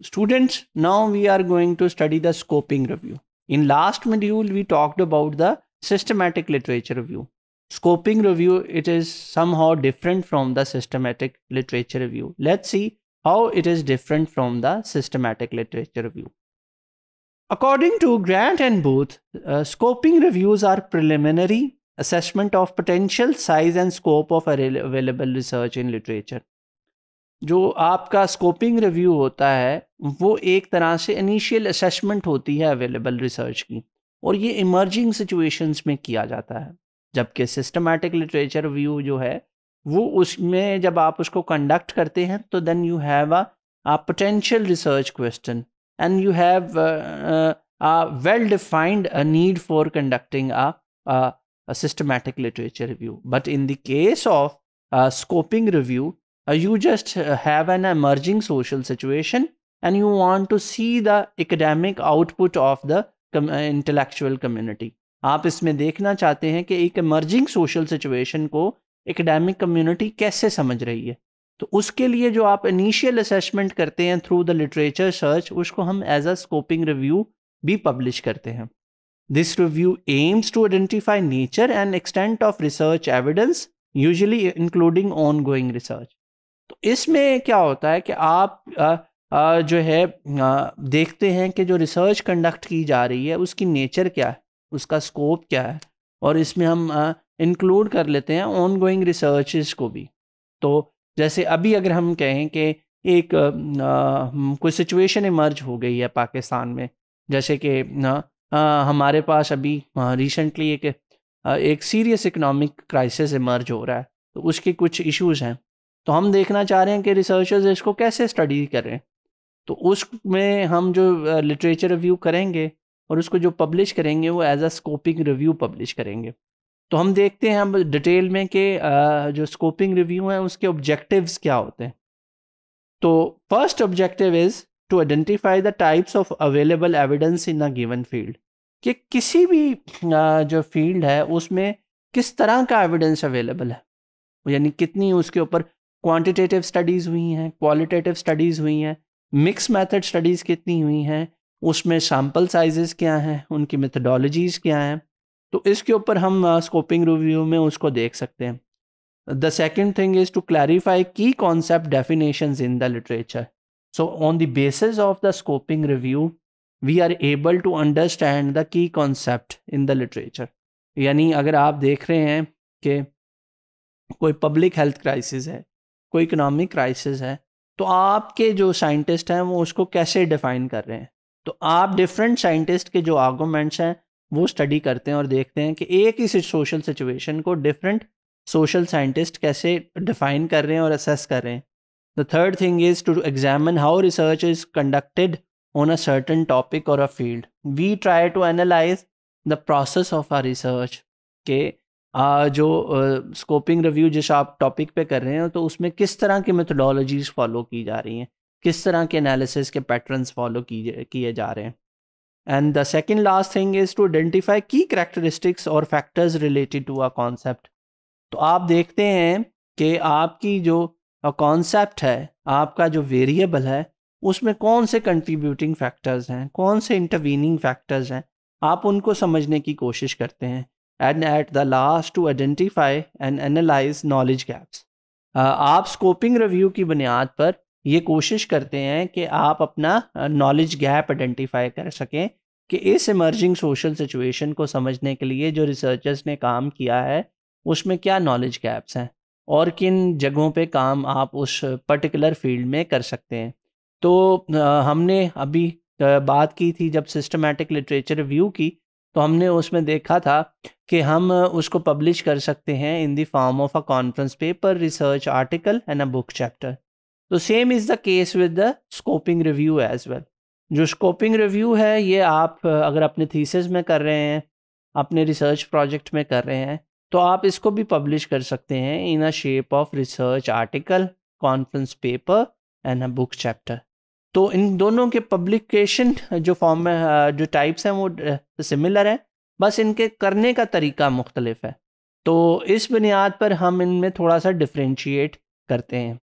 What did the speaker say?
Students, now we are going to study the scoping review. In last module, we talked about the systematic literature review. Scoping review, it is somehow different from the systematic literature review. Let's see how it is different from the systematic literature review. According to Grant and Booth, uh, scoping reviews are preliminary assessment of potential size and scope of available research in literature. जो आपका scoping review होता है वो एक तरह से initial assessment होती है अवेलेबल रिसर्च की और ये इमर्जिंग सिचुएशंस में किया जाता है जबकि सिस्टमेटिक लिटरेचर रिव्यू जो है वो उसमें जब आप उसको कंडक्ट करते हैं तो then you have a potential research question and you have well defined a need for conducting a systematic literature review but in the case of scoping review Uh, you just uh, have an emerging social situation and you want to see the academic output of the uh, intellectual community आप इसमें देखना चाहते हैं कि एक emerging social situation को academic community कैसे समझ रही है तो उसके लिए जो आप इनिशियल असेसमेंट करते हैं थ्रू द लिटरेचर सर्च उसको हम एज अ स्कोपिंग रिव्यू भी पब्लिश करते हैं this review aims to identify nature and extent of research evidence usually including ongoing research तो इसमें क्या होता है कि आप आ, आ, जो है आ, देखते हैं कि जो रिसर्च कंडक्ट की जा रही है उसकी नेचर क्या है उसका स्कोप क्या है और इसमें हम इंक्लूड कर लेते हैं ऑन गोइंग रिसर्च को भी तो जैसे अभी अगर हम कहें कि एक कोई सिचुएशन इमर्ज हो गई है पाकिस्तान में जैसे कि हमारे पास अभी रिसेंटली एक एक सीरियस इकोनॉमिक क्राइसिस इमर्ज हो रहा है तो उसके कुछ इश्यूज हैं तो हम देखना चाह रहे हैं कि रिसर्चर्स इसको कैसे स्टडी करें तो उसमें हम जो लिटरेचर रिव्यू करेंगे और उसको जो पब्लिश करेंगे वो as a scoping review publish करेंगे तो हम देखते हैं हम डिटेल में कि जो स्कोपिंग रिव्यू है उसके ऑब्जेक्टिव्स क्या होते हैं तो first objective is to identify the types of available evidence in a given field कि किसी भी जो फील्ड है उसमें किस तरह का एविडेंस अवेलेबल है यानी कितनी उसके ऊपर क्वांटिटेटिव स्टडीज़ हुई हैं क्वालिटेटिव स्टडीज़ हुई हैं मिक्स मेथड स्टडीज़ कितनी हुई हैं उसमें सैम्पल साइजेस क्या हैं उनकी मेथडोलॉजीज़ क्या हैं तो इसके ऊपर हम स्कोपिंग uh, रिव्यू में उसको देख सकते हैं the second thing is to clarify key concept definition in the literature so on the basis of the scoping review we are able to understand the key concept in the literature यानी अगर आप देख रहे हैं कि कोई public health crisis है कोई इकोनॉमिक क्राइसिस है तो आपके जो साइंटिस्ट हैं वो उसको कैसे डिफाइन कर रहे हैं तो आप डिफरेंट साइंटिस्ट के जो आर्गूमेंट्स हैं वो स्टडी करते हैं और देखते हैं कि एक ही सोशल सिचुएशन को डिफरेंट सोशल साइंटिस्ट कैसे डिफाइन कर रहे हैं और असेस कर रहे हैं the third thing is to examine how research is conducted on a certain topic और a field we try to analyse the process of our research के जो स्कोपिंग रिव्यू जिस आप टॉपिक पे कर रहे हैं तो उसमें किस तरह की मेथोडोलॉजीज फॉलो की जा रही हैं किस तरह के एनालिसिस के पैटर्न्स फॉलो किए जा रहे हैं and the second last thing is to identify key characteristics और factors related to a concept तो आप देखते हैं कि आपकी जो कॉन्सेप्ट है आपका जो वेरिएबल है उसमें कौन से कंट्रीब्यूटिंग फैक्टर्स हैं कौन से इंटरवीनिंग फैक्टर्स हैं आप उनको समझने की कोशिश करते हैं and at the last to identify and analyse knowledge gaps आप स्कोपिंग रिव्यू की बुनियाद पर ये कोशिश करते हैं कि आप अपना नॉलेज गैप आइडेंटिफाई कर सकें कि इस इमर्जिंग सोशल सिचुएशन को समझने के लिए जो रिसर्चर्स ने काम किया है उसमें क्या नॉलेज गैप्स हैं और किन जगहों पे काम आप उस पर्टिकुलर फील्ड में कर सकते हैं तो uh, हमने अभी uh, बात की थी जब सिस्टमेटिक लिटरेचर रिव्यू की तो हमने उसमें देखा था कि हम उसको पब्लिश कर सकते हैं in the form of a conference paper research article and a book chapter तो same is the case with the scoping review as well जो स्कोपिंग रिव्यू है ये आप अगर अपने थीसिस में कर रहे हैं अपने रिसर्च प्रोजेक्ट में कर रहे हैं तो आप इसको भी पब्लिश कर सकते हैं in a shape of research article conference paper and a book chapter तो इन दोनों के पब्लिकेशन जो फॉर्म जो टाइप्स हैं वो सिमिलर हैं बस इनके करने का तरीका मुख्तलिफ है तो इस बुनियाद पर हम इनमें थोड़ा सा डिफ्रेंशिएट करते हैं